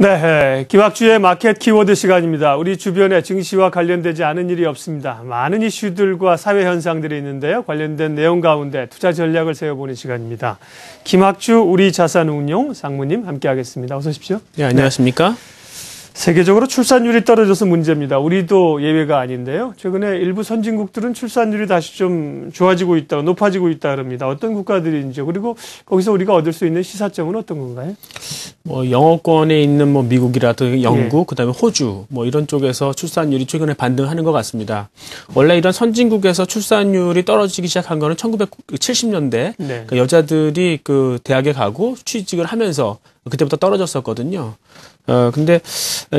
네, 네. 기왁주의 마켓 키워드 시간입니다. 우리 주변에 증시와 관련되지 않은 일이 없습니다. 많은 이슈들과 사회 현상들이 있는데요. 관련된 내용 가운데 투자 전략을 세워보는 시간입니다. 김학주 우리 자산운용 상무님 함께하겠습니다. 어서 오십시오. 네, 안녕하십니까? 네. 세계적으로 출산율이 떨어져서 문제입니다. 우리도 예외가 아닌데요. 최근에 일부 선진국들은 출산율이 다시 좀 좋아지고 있다, 높아지고 있다 그럽니다. 어떤 국가들인지 그리고 거기서 우리가 얻을 수 있는 시사점은 어떤 건가요? 뭐 영어권에 있는 뭐 미국이라든 영국, 예. 그다음에 호주 뭐 이런 쪽에서 출산율이 최근에 반등하는 것 같습니다. 원래 이런 선진국에서 출산율이 떨어지기 시작한 거는 1970년대 네. 그 여자들이 그 대학에 가고 취직을 하면서 그때부터 떨어졌었거든요. 어, 근데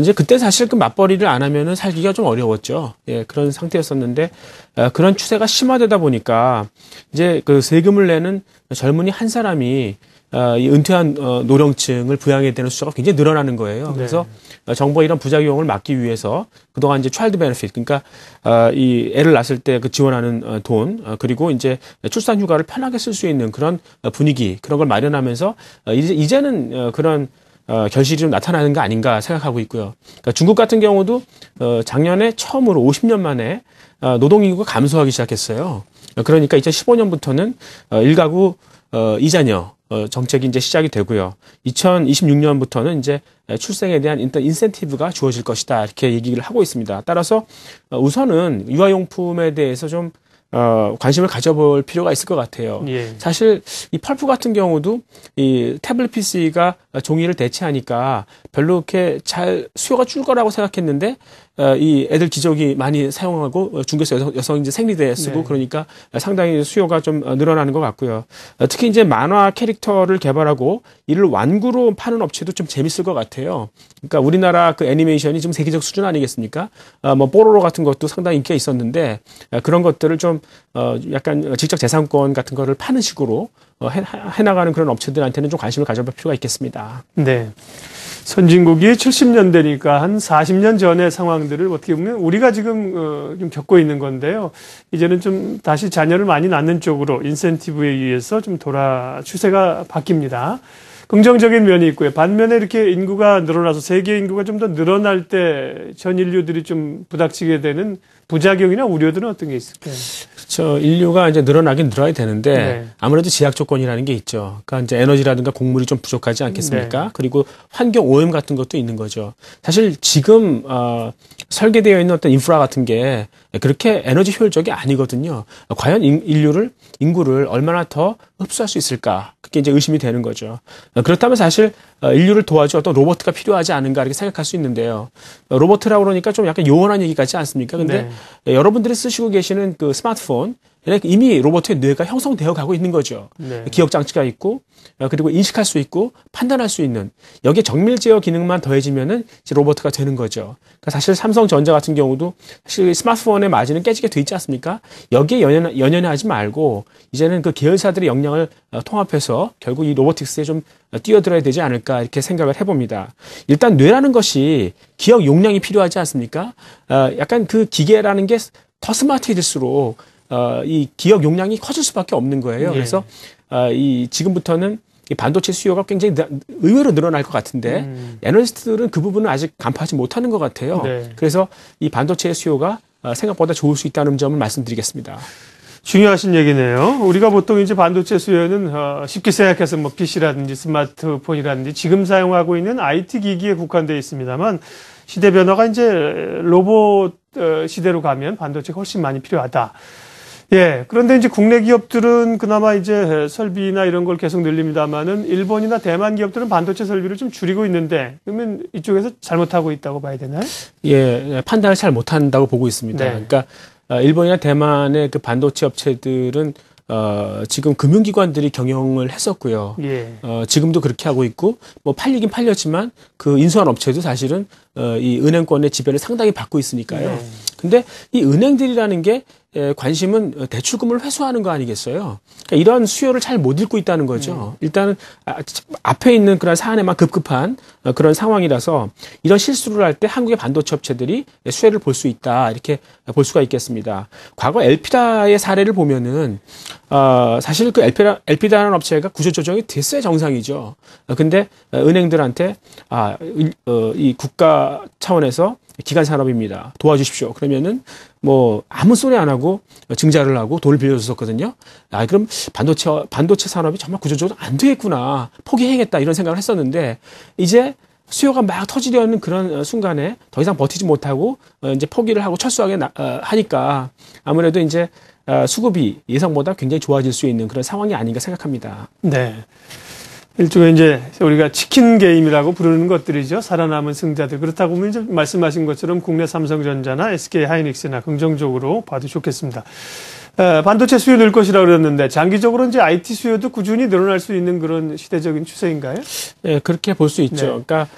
이제 그때 사실 그 맞벌이를 안 하면은 살기가 좀 어려웠죠. 예, 그런 상태였었는데, 어, 그런 추세가 심화되다 보니까 이제 그 세금을 내는 젊은이 한 사람이 어, 이 은퇴한 어, 노령층을 부양해야 되는 수가 굉장히 늘어나는 거예요. 네. 그래서 어, 정부가 이런 부작용을 막기 위해서 그동안 이제 차일드 베네핏 그러니까 어, 이 애를 낳았을 때 그 지원하는 어, 돈 어, 그리고 이제 출산 휴가를 편하게 쓸 수 있는 그런 어, 분위기 그런 걸 마련하면서 어, 이제 이제는 어, 그런 어, 결실이 좀 나타나는 거 아닌가 생각하고 있고요. 그러니까 중국 같은 경우도 어, 작년에 처음으로 50년 만에 어, 노동인구가 감소하기 시작했어요. 그러니까 2015년부터는 어, 1가구 어, 이자녀 어, 정책이 이제 시작이 되고요. 2026년부터는 이제 출생에 대한 일단 인센티브가 주어질 것이다 이렇게 얘기를 하고 있습니다. 따라서 어, 우선은 유아용품에 대해서 좀 어, 관심을 가져볼 필요가 있을 것 같아요. 예. 사실 이 펄프 같은 경우도 이 태블릿 PC가 종이를 대체하니까 별로 이렇게 잘 수요가 줄 거라고 생각했는데 어, 이 애들 기저귀 많이 사용하고 어, 중개에서 여성 이제 생리대 쓰고 네. 그러니까 상당히 수요가 좀 어, 늘어나는 것 같고요. 특히 이제 만화 캐릭터를 개발하고 이를 완구로 파는 업체도 좀 재밌을 것 같아요. 그러니까 우리나라 그 애니메이션이 지금 세계적 수준 아니겠습니까? 뭐 뽀로로 같은 것도 상당히 인기가 있었는데 그런 것들을 좀 약간 지적 재산권 같은 거를 파는 식으로 어, 해나가는 그런 업체들한테는 좀 관심을 가져볼 필요가 있겠습니다. 네. 선진국이 70년대니까 한 40년 전의 상황들을 어떻게 보면 우리가 지금 어, 좀 겪고 있는 건데요. 이제는 좀 다시 자녀를 많이 낳는 쪽으로 인센티브에 의해서 좀 돌아 추세가 바뀝니다. 긍정적인 면이 있고요. 반면에 이렇게 인구가 늘어나서 세계 인구가 좀 더 늘어날 때 전 인류들이 좀 부닥치게 되는 부작용이나 우려들은 어떤 게 있을까요? 저 그렇죠. 인류가 이제 늘어나긴 늘어야 되는데 네. 아무래도 제약 조건이라는 게 있죠. 그러니까 이제 에너지라든가 곡물이 좀 부족하지 않겠습니까? 네. 그리고 환경 오염 같은 것도 있는 거죠. 사실 지금 어, 설계되어 있는 어떤 인프라 같은 게 예, 그렇게 에너지 효율적이 아니거든요. 과연 인류를 인구를 얼마나 더 흡수할 수 있을까? 그게 이제 의심이 되는 거죠. 어, 그렇다면 사실 어, 인류를 도와줄 어떤 로버트가 필요하지 않은가 이렇게 생각할 수 있는데요. 어, 로버트라고 그러니까 좀 약간 요원한 얘기 같지 않습니까? 근데 네. 예, 여러분들이 쓰시고 계시는 그 스마트폰 예, 이미 로봇의 뇌가 형성되어 가고 있는 거죠. 네. 기억 장치가 있고 어, 그리고 인식할 수 있고 판단할 수 있는 여기에 정밀 제어 기능만 더해지면은 이제 로봇가 되는 거죠. 그러니까 사실 삼성전자 같은 경우도 사실 스마트폰의 마진은 깨지게 돼 있지 않습니까? 여기에 연연 연연하지 말고 이제는 그 계열사들의 역량을 어, 통합해서 결국 이 로보틱스에 좀 어, 뛰어들어야 되지 않을까 이렇게 생각을 해봅니다. 일단 뇌라는 것이 기억 용량이 필요하지 않습니까? 약간 그 기계라는 게 더 스마트해질수록 어, 이 기업 용량이 커질 수밖에 없는 거예요. 예. 그래서 어, 이 지금부터는 이 반도체 수요가 굉장히 의외로 늘어날 것 같은데 음. 애널리스트들은 그 부분은 아직 간파하지 못하는 것 같아요. 네. 그래서 이 반도체 수요가 아, 생각보다 좋을 수 있다는 점을 말씀드리겠습니다. 중요하신 얘기네요. 우리가 보통 이제 반도체 수요는 어, 쉽게 생각해서 뭐 PC라든지 스마트폰이라든지 지금 사용하고 있는 IT 기기에 국한되어 있습니다만 시대 변화가 이제 로봇 어, 시대로 가면 반도체가 훨씬 많이 필요하다. 예. 그런데 이제 국내 기업들은 그나마 이제 설비나 이런 걸 계속 늘립니다만은 일본이나 대만 기업들은 반도체 설비를 좀 줄이고 있는데 그러면 이쪽에서 잘못하고 있다고 봐야 되나요? 예. 예 판단을 잘 못한다고 보고 있습니다. 네. 그러니까 어, 일본이나 대만의 그 반도체 업체들은 어, 지금 금융기관들이 경영을 했었고요. 예. 어, 지금도 그렇게 하고 있고, 뭐 팔리긴 팔렸지만, 그 인수한 업체도 사실은 어, 이 은행권의 지배를 상당히 받고 있으니까요. 네. 근데 이 은행들이라는 게 관심은 대출금을 회수하는 거 아니겠어요? 그러니까 이런 수요를 잘 못 읽고 있다는 거죠. 네. 일단은 아, 앞에 있는 그런 사안에만 급급한 어, 그런 상황이라서 이런 실수를 할 때 한국의 반도체 업체들이 수혜를 볼 수 있다 이렇게 볼 수가 있겠습니다. 과거 엘피다의 사례를 보면은 어, 사실 그 엘피다, 엘피다라는 업체가 구조조정이 됐어야 정상이죠. 어, 근데 은행들한테 아, 이 국가 차원에서 기간 산업입니다. 도와주십시오. 그러면은 뭐 아무 소리 안 하고 증자를 하고 돈을 빌려줬었거든요. 아 그럼 반도체 반도체 산업이 정말 구조적으로 안 되겠구나 포기해야겠다 이런 생각을 했었는데 이제 수요가 막 터지려는 그런 순간에 더 이상 버티지 못하고 어, 이제 포기를 하고 철수하게 나, 어, 하니까 아무래도 이제 어, 수급이 예상보다 굉장히 좋아질 수 있는 그런 상황이 아닌가 생각합니다. 네. 일종의 이제 우리가 치킨 게임이라고 부르는 것들이죠. 살아남은 승자들. 그렇다고 보면 이제 말씀하신 것처럼 국내 삼성전자나 SK 하이닉스나 긍정적으로 봐도 좋겠습니다. 반도체 수요 늘 것이라고 그랬는데 장기적으로 이제 IT 수요도 꾸준히 늘어날 수 있는 그런 시대적인 추세인가요? 네, 그렇게 볼 수 있죠. 네. 그러니까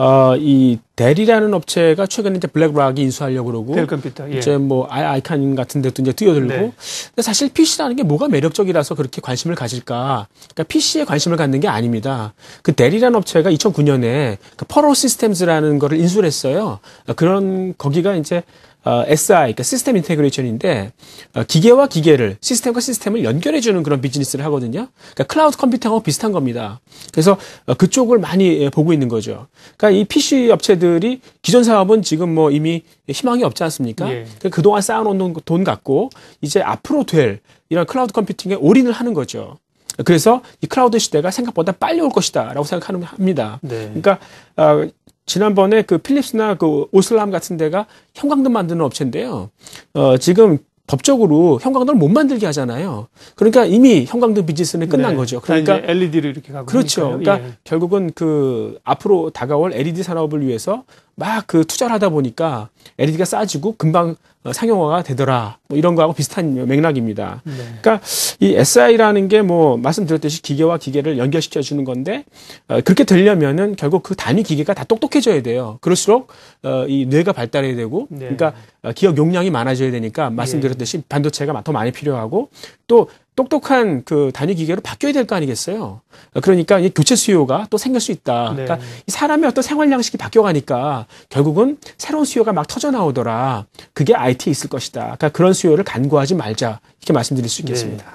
어, 이델리라는 업체가 최근에 이제 블랙락이 인수하려고 그러고 델 컴퓨터, 예. 이제 뭐 아이, 아이칸 같은 데도 이제 뛰어들고 네. 근데 사실 PC라는 게 뭐가 매력적이라서 그렇게 관심을 가질까? 그러니까 PC에 관심을 갖는 게 아닙니다. 그델리라는 업체가 2009년에 그 퍼로 시스템즈라는 거를 인수를 했어요. 그런 거기가 이제 어, SI, 그러니까 시스템 인테그레이션인데 어, 기계와 기계를 시스템과 시스템을 연결해 주는 그런 비즈니스를 하거든요. 그러니까 클라우드 컴퓨팅하고 비슷한 겁니다. 그래서 어, 그쪽을 많이 예, 보고 있는 거죠. 그러니까 이 PC 업체들이 기존 사업은 지금 뭐 이미 희망이 없지 않습니까? 예. 그 그동안 쌓아놓은 돈 갖고 이제 앞으로 될 이런 클라우드 컴퓨팅에 올인을 하는 거죠. 그래서 이 클라우드 시대가 생각보다 빨리 올 것이다라고 생각합니다. 네. 그러니까 어, 지난번에 그 필립스나 그 오슬람 같은 데가 형광등 만드는 업체인데요. 어, 지금 법적으로 형광등을 못 만들게 하잖아요. 그러니까 이미 형광등 비즈니스는 끝난 네. 거죠. 그러니까 LED를 이렇게 가고 그렇죠. 그러니까 예. 결국은 그 앞으로 다가올 LED 산업을 위해서 막그 투자를 하다 보니까 LED가 싸지고 금방 어, 상용화가 되더라. 뭐 이런 거하고 비슷한 맥락입니다. 네. 그러니까 이 SI라는 게 뭐 말씀드렸듯이 기계와 기계를 연결시켜 주는 건데 어, 그렇게 되려면은 결국 그 단위 기계가 다 똑똑해져야 돼요. 그럴수록 어, 이 뇌가 발달해야 되고 네. 그러니까 어, 기억 용량이 많아져야 되니까 예. 말씀드렸듯이 반도체가 더 많이 필요하고 또 똑똑한 그 단위 기계로 바뀌어야 될 거 아니겠어요. 그러니까 이 교체 수요가 또 생길 수 있다. 네. 그러니까 이 사람의 어떤 생활 양식이 바뀌어가니까 결국은 새로운 수요가 막 터져 나오더라. 그게 IT에 있을 것이다. 그러니까 그런 수요를 간과하지 말자 이렇게 말씀드릴 수 있겠습니다. 네.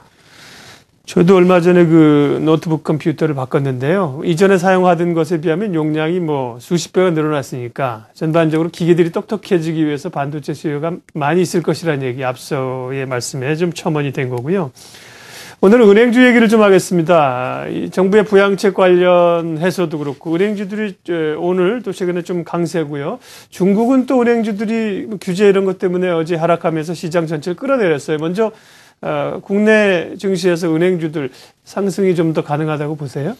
저도 얼마 전에 그 노트북 컴퓨터를 바꿨는데요. 이전에 사용하던 것에 비하면 용량이 뭐 수십 배가 늘어났으니까 전반적으로 기계들이 똑똑해지기 위해서 반도체 수요가 많이 있을 것이라는 얘기 앞서의 말씀에 좀 첨언이 된 거고요. 오늘은 은행주 얘기를 좀 하겠습니다. 정부의 부양책 관련해서도 그렇고 은행주들이 오늘 또 최근에 좀 강세고요. 중국은 또 은행주들이 뭐 규제 이런 것 때문에 어제 하락하면서 시장 전체를 끌어내렸어요. 먼저 어, 국내 증시에서 은행주들 상승이 좀 더 가능하다고 보세요?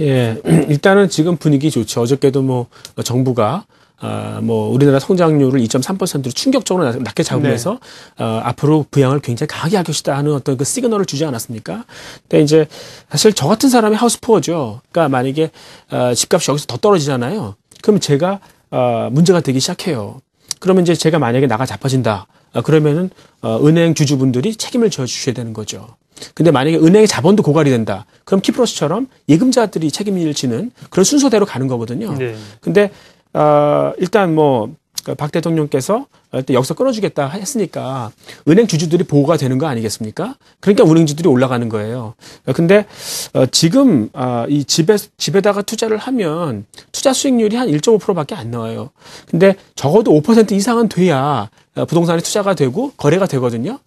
예, 일단은 지금 분위기 좋죠. 어저께도 뭐 정부가 어, 뭐 우리나라 성장률을 2.3%로 충격적으로 낮게 잡으면서 네. 어, 앞으로 부양을 굉장히 강하게 할 것이다 하는 어떤 그 시그널을 주지 않았습니까? 근데 이제 사실 저 같은 사람이 하우스포어죠. 그러니까 만약에 어, 집값이 여기서 더 떨어지잖아요. 그럼 제가 어, 문제가 되기 시작해요. 그러면 이제 제가 만약에 나가 자빠진다. 어, 그러면은 어, 은행 주주분들이 책임을 져 주셔야 되는 거죠. 근데 만약에 은행의 자본도 고갈이 된다. 그럼 키프로스처럼 예금자들이 책임을 지는 그런 순서대로 가는 거거든요. 네. 근데 어, 일단 뭐박 그 대통령께서 역사 끊어주겠다 했으니까 은행 주주들이 보호가 되는 거 아니겠습니까? 그러니까 은행주들이 올라가는 거예요. 근데 어, 지금 어, 이 집에 집에다가 투자를 하면 투자 수익률이 한 1.5%밖에 안 나와요. 근데 적어도 5% 이상은 돼야 어, 부동산에 투자가 되고 거래가 되거든요.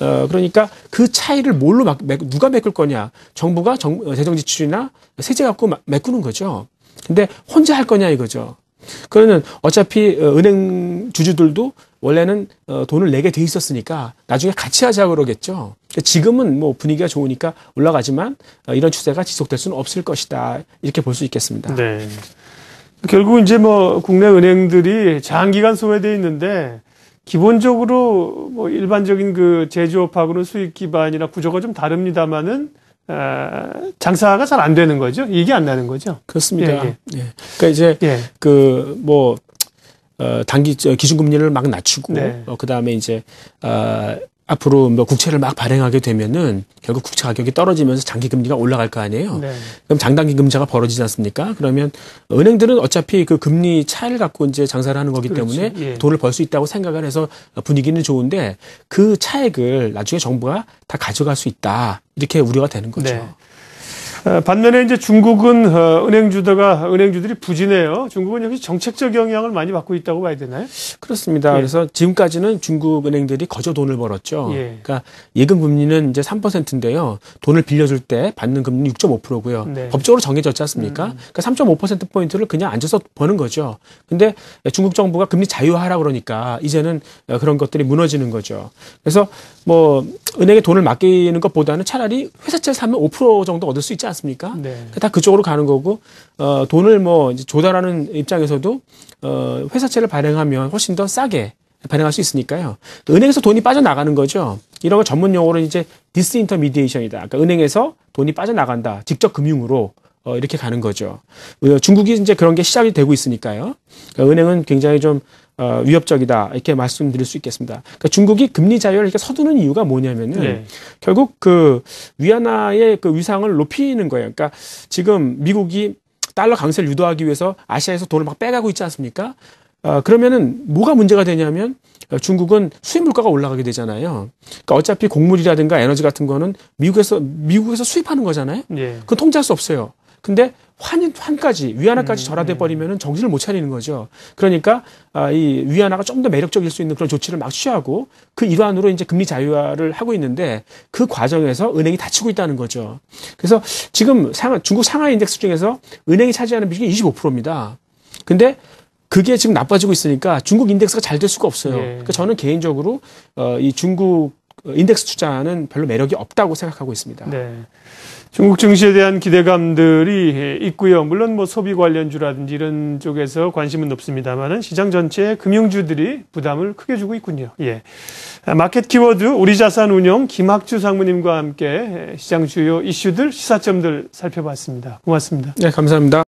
어, 그러니까 그 차이를 뭘로 막, 누가 메꿀 거냐? 정부가 정, 재정 지출이나 세제 갖고 메꾸는 거죠. 근데 혼자 할 거냐 이거죠. 그러면 어차피 어, 은행 주주들도 원래는 어, 돈을 내게 돼 있었으니까 나중에 같이 하자 그러겠죠. 그러니까 지금은 뭐 분위기가 좋으니까 올라가지만 어, 이런 추세가 지속될 수는 없을 것이다. 이렇게 볼 수 있겠습니다. 네. 결국 이제 뭐 국내 은행들이 장기간 소외돼 있는데 기본적으로 뭐 일반적인 그 제조업하고는 수익 기반이나 구조가 좀 다릅니다만은 어, 장사가 잘 안 되는 거죠. 이게 안 나는 거죠. 그렇습니다. 예, 예. 예. 그러니까 이제 예. 그뭐 어, 단기 기준금리를 막 낮추고 네. 어, 그 다음에 이제 어, 앞으로 뭐 국채를 막 발행하게 되면은 결국 국채 가격이 떨어지면서 장기 금리가 올라갈 거 아니에요. 네. 그럼 장단기 금자가 벌어지지 않습니까? 그러면 은행들은 어차피 그 금리 차를 갖고 이제 장사를 하는 거기 그렇죠. 때문에 예. 돈을 벌 수 있다고 생각을 해서 분위기는 좋은데 그 차액을 나중에 정부가 다 가져갈 수 있다. 이렇게 우려가 되는 거죠. 네. 어, 반면에 이제 중국은 어, 은행 주도가 은행 주들이 부진해요. 중국은 역시 정책적 영향을 많이 받고 있다고 봐야 되나요? 그렇습니다. 예. 그래서 지금까지는 중국 은행들이 거저 돈을 벌었죠. 예. 그러니까 예금 금리는 이제 3%인데요. 돈을 빌려줄 때 받는 금리 6.5%고요. 네. 법적으로 정해졌지 않습니까? 음. 그러니까 3.5% 포인트를 그냥 앉아서 버는 거죠. 근데 중국 정부가 금리 자유화라 그러니까 이제는 어, 그런 것들이 무너지는 거죠. 그래서 뭐 은행에 돈을 맡기는 것보다는 차라리 회사채 사면 5% 정도 얻을 수 있지 않습니까? 않습니까? 네. 그러니까 다 그쪽으로 가는 거고 어, 돈을 뭐 조달하는 입장에서도 어, 회사채를 발행하면 훨씬 더 싸게 발행할 수 있으니까요. 은행에서 돈이 빠져나가는 거죠. 이런 걸 전문 용어로 이제 디스인터미디에이션이다. 그러니까 은행에서 돈이 빠져나간다. 직접 금융으로 어, 이렇게 가는 거죠. 어, 중국이 이제 그런 게 시작이 되고 있으니까요. 그러니까 은행은 굉장히 좀 어, 위협적이다 이렇게 말씀드릴 수 있겠습니다. 그러니까 중국이 금리 자율을 이렇게 서두는 이유가 뭐냐면은 네. 결국 그 위안화의 그 위상을 높이는 거예요. 그러니까 지금 미국이 달러 강세를 유도하기 위해서 아시아에서 돈을 막 빼가고 있지 않습니까? 어, 그러면은 뭐가 문제가 되냐면 중국은 수입 물가가 올라가게 되잖아요. 그러니까 어차피 곡물이라든가 에너지 같은 거는 미국에서 미국에서 수입하는 거잖아요. 네. 그건 통제할 수 없어요. 근데 환, 인 환까지 위안화까지 음, 절하돼 네. 버리면은 정신을 못 차리는 거죠. 그러니까 아, 이 위안화가 좀 더 매력적일 수 있는 그런 조치를 막 취하고 그 일환으로 이제 금리 자유화를 하고 있는데 그 과정에서 은행이 다치고 있다는 거죠. 그래서 지금 상하, 중국 상하이 인덱스 중에서 은행이 차지하는 비중이 25%입니다. 근데 그게 지금 나빠지고 있으니까 중국 인덱스가 잘 될 수가 없어요. 네. 그러니까 저는 개인적으로 어, 이 중국 인덱스 투자는 별로 매력이 없다고 생각하고 있습니다. 네. 중국 증시에 대한 기대감들이 있고요. 물론 뭐 소비 관련주라든지 이런 쪽에서 관심은 높습니다만은 시장 전체의 금융주들이 부담을 크게 주고 있군요. 예. 마켓 키워드 우리 자산 운용 김학주 상무님과 함께 시장 주요 이슈들 시사점들 살펴봤습니다. 고맙습니다. 네, 감사합니다.